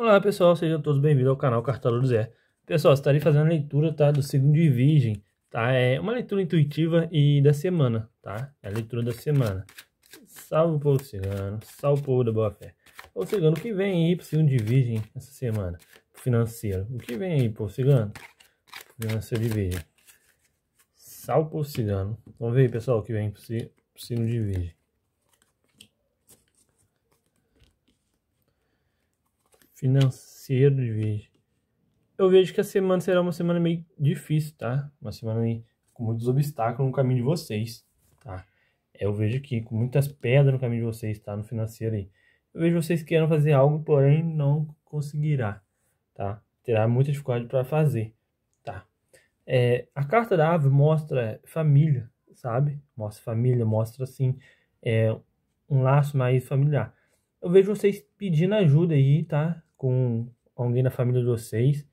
Olá pessoal, sejam todos bem-vindos ao canal Cartalo do Zé. Pessoal, estarei tá fazendo a leitura tá, do signo de Virgem, tá? É uma leitura intuitiva e da semana, tá? É a leitura da semana. Salve o povo cigano, salve o povo da boa fé. Povo cigano, o que vem aí pro signo de Virgem essa semana? Financeiro. O que vem aí, povo cigano? Financeiro de Virgem. Salve o povo cigano. Vamos ver aí, pessoal, o que vem pro signo de Virgem. financeiro de vez. Eu vejo que a semana será uma semana meio difícil, tá? Uma semana com muitos obstáculos no caminho de vocês, tá? Eu vejo que com muitas pedras no caminho de vocês, tá? No financeiro aí. Eu vejo vocês querendo fazer algo, porém não conseguirá, tá? Terá muita dificuldade para fazer, tá? É, a carta da ave mostra família, sabe? Mostra família, mostra assim é, um laço mais familiar. Eu vejo vocês pedindo ajuda aí, tá? com alguém da família de vocês,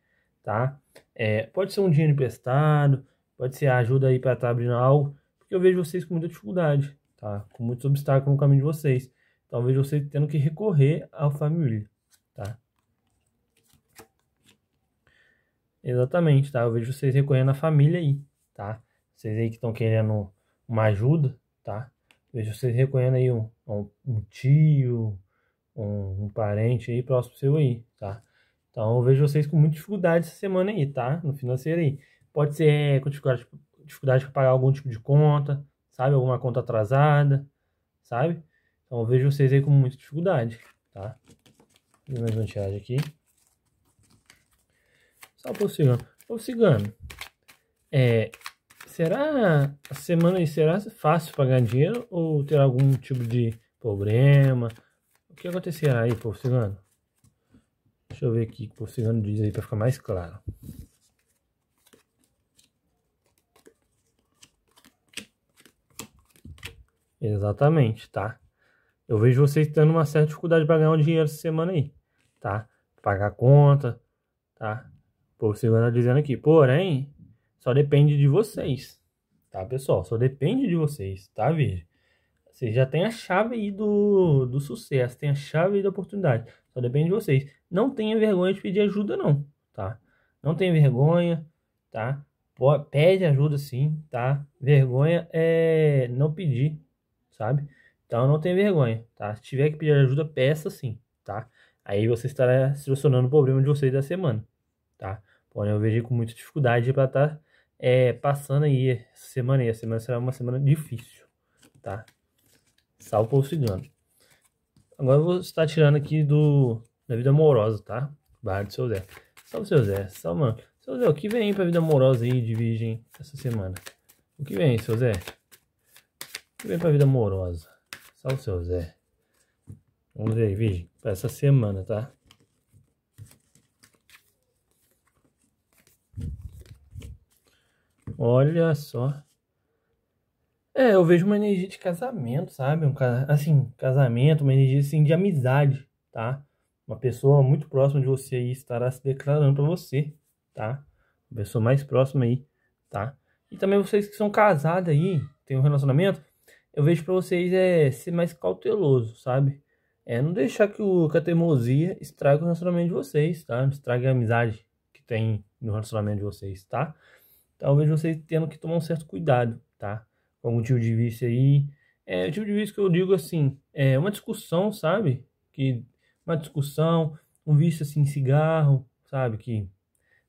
tá? É, pode ser um dinheiro emprestado, pode ser ajuda aí para estar tá abrindo algo, porque eu vejo vocês com muita dificuldade, tá? Com muitos obstáculos no caminho de vocês. Talvez vocês tendo que recorrer à família, tá? Exatamente, tá? Eu vejo vocês recorrendo à família aí, tá? Vocês aí que estão querendo uma ajuda, tá? vejo vocês recorrendo aí um, um, um tio, parente aí próximo seu aí, tá? Então eu vejo vocês com muita dificuldade essa semana aí, tá? No financeiro aí. Pode ser é, com dificuldade, dificuldade para pagar algum tipo de conta, sabe? Alguma conta atrasada, sabe? Então eu vejo vocês aí com muita dificuldade, tá? Vou mais uma tiragem aqui. Só pro cigano. Ô cigano, é, será a semana aí será fácil pagar dinheiro ou ter algum tipo de problema? que acontecerá aí, povo cigano? Deixa eu ver aqui o que o povo cigano diz aí para ficar mais claro. Exatamente, tá? Eu vejo vocês tendo uma certa dificuldade para ganhar um dinheiro essa semana aí, tá? Pagar conta, tá? O povo cigano dizendo aqui, porém, só depende de vocês, tá, pessoal? Só depende de vocês, tá, Virgem? Vocês já têm a chave aí do, do sucesso, tem a chave aí da oportunidade. Só depende de vocês. Não tenha vergonha de pedir ajuda, não, tá? Não tenha vergonha, tá? Pede ajuda sim, tá? Vergonha é não pedir, sabe? Então não tenha vergonha, tá? Se tiver que pedir ajuda, peça sim, tá? Aí você estará solucionando o problema de vocês da semana, tá? Porém, eu vejo com muita dificuldade para estar tá, é, passando aí essa semana e a semana será uma semana difícil, tá? salvo povo cigano. Agora eu vou estar tirando aqui do da vida amorosa, tá? Barra do seu Zé. Salve seu Zé, salve mano. Seu Zé, o que vem aí pra vida amorosa aí de virgem essa semana? O que vem aí, seu Zé? O que vem pra vida amorosa? Salve seu Zé. Vamos ver aí, virgem, pra essa semana, tá? Olha só. É, eu vejo uma energia de casamento, sabe? Um, assim, casamento, uma energia assim, de amizade, tá? Uma pessoa muito próxima de você aí estará se declarando para você, tá? Uma pessoa mais próxima aí, tá? E também vocês que são casados aí, tem um relacionamento, eu vejo para vocês é ser mais cauteloso, sabe? É não deixar que, o, que a teimosia estrague o relacionamento de vocês, tá? Não estrague a amizade que tem no relacionamento de vocês, tá? Talvez então, vocês tendo que tomar um certo cuidado, tá? algum tipo de vício aí. É o tipo de vício que eu digo assim, é uma discussão, sabe? Que uma discussão, um vício assim, cigarro, sabe? Que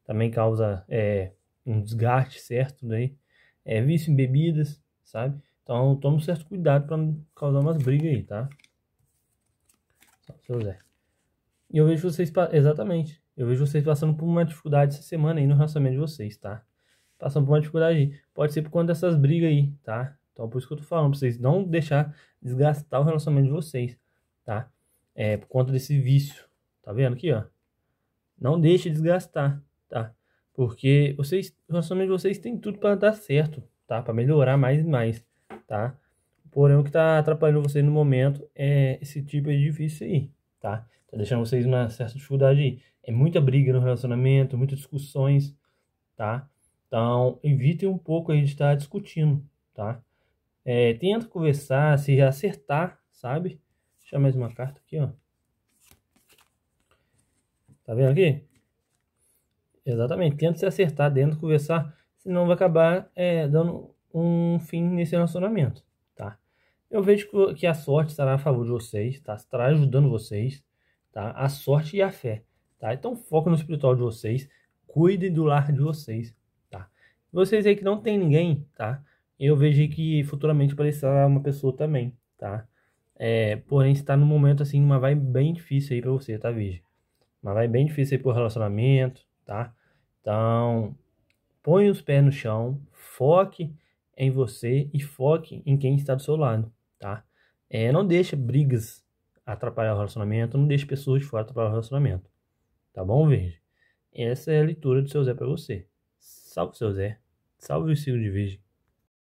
também causa é, um desgaste certo daí. É vício em bebidas, sabe? Então tome um certo cuidado para não causar umas brigas aí, tá? seu Zé. E eu vejo vocês, exatamente, eu vejo vocês passando por uma dificuldade essa semana aí no relacionamento de vocês, tá? Passando por uma dificuldade aí. Pode ser por conta dessas brigas aí, tá? Então, é por isso que eu tô falando pra vocês não deixar desgastar o relacionamento de vocês, tá? É, por conta desse vício. Tá vendo aqui, ó? Não deixe desgastar, tá? Porque vocês, o relacionamento de vocês tem tudo para dar certo, tá? Para melhorar mais e mais, tá? Porém, o que tá atrapalhando vocês no momento é esse tipo de vício aí, tá? Tá deixando vocês uma certa dificuldade aí. É muita briga no relacionamento, muitas discussões, tá? Então, evitem um pouco a gente estar tá discutindo, tá? É, tenta conversar, se acertar, sabe? Deixa eu mais uma carta aqui, ó. Tá vendo aqui? Exatamente, tenta se acertar, dentro conversar, senão vai acabar é, dando um fim nesse relacionamento, tá? Eu vejo que a sorte estará a favor de vocês, tá? Estará ajudando vocês, tá? A sorte e a fé, tá? Então foca no espiritual de vocês, cuide do lar de vocês, tá? Vocês aí que não tem ninguém, tá? eu vejo que futuramente parecerá uma pessoa também, tá? É, porém, está no momento assim, uma vai bem difícil aí para você, tá, Virgem? Mas vai bem difícil aí pro relacionamento, tá? Então, põe os pés no chão, foque em você e foque em quem está do seu lado, tá? É, não deixa brigas atrapalhar o relacionamento, não deixa pessoas de fora atrapalhar o relacionamento, tá bom, Virgem? Essa é a leitura do seu Zé para você. Salve seu Zé, salve o signo de Virgem.